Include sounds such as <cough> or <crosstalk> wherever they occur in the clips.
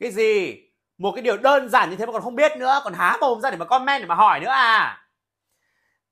cái gì một cái điều đơn giản như thế mà còn không biết nữa còn há mồm ra để mà comment để mà hỏi nữa à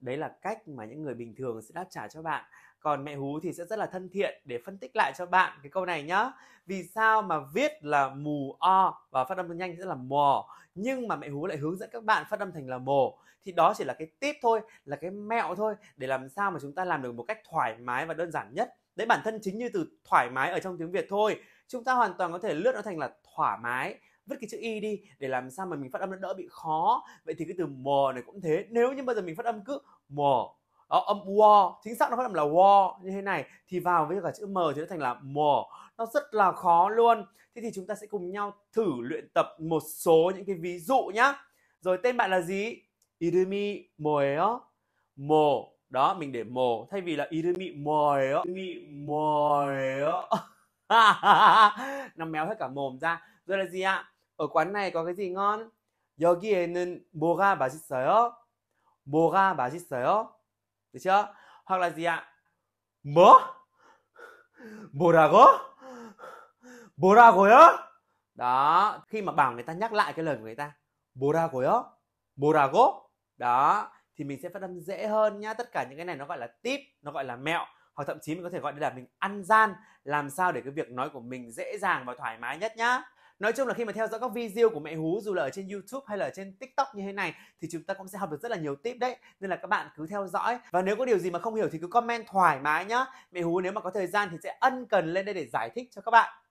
đấy là cách mà những người bình thường sẽ đáp trả cho bạn còn mẹ hú thì sẽ rất là thân thiện để phân tích lại cho bạn cái câu này nhá vì sao mà viết là mù o và phát âm nhanh sẽ là mò nhưng mà mẹ hú lại hướng dẫn các bạn phát âm thành là mồ thì đó chỉ là cái tip thôi là cái mẹo thôi để làm sao mà chúng ta làm được một cách thoải mái và đơn giản nhất đấy bản thân chính như từ thoải mái ở trong tiếng việt thôi chúng ta hoàn toàn có thể lướt nó thành là thoải mái vứt cái chữ y đi để làm sao mà mình phát âm nó đỡ bị khó vậy thì cái từ mò này cũng thế nếu như bao giờ mình phát âm cứ mò đó, ờ, âm wo chính xác nó phát âm là wo như thế này thì vào với cả chữ m thì nó thành là mò nó rất là khó luôn thế thì chúng ta sẽ cùng nhau thử luyện tập một số những cái ví dụ nhá rồi tên bạn là gì irumi moeo mò đó mình để mò thay vì là irumi moeo irumi moeo <laughs> nằm méo hết cả mồm ra rồi là gì ạ ở quán này có cái gì ngon? 여기에는 뭐가 맛있어요? 뭐가 맛있어요? Được chưa? Hoặc là gì ạ? 뭐? 뭐라고? 뭐라고요? Đó, khi mà bảo người ta nhắc lại cái lời của người ta 뭐라고요? 뭐라고? Đó, thì mình sẽ phát âm dễ hơn nhá. Tất cả những cái này nó gọi là tip, nó gọi là mẹo hoặc thậm chí mình có thể gọi đây là mình ăn gian làm sao để cái việc nói của mình dễ dàng và thoải mái nhất nhá nói chung là khi mà theo dõi các video của mẹ hú dù là ở trên youtube hay là ở trên tiktok như thế này thì chúng ta cũng sẽ học được rất là nhiều tip đấy nên là các bạn cứ theo dõi và nếu có điều gì mà không hiểu thì cứ comment thoải mái nhá mẹ hú nếu mà có thời gian thì sẽ ân cần lên đây để giải thích cho các bạn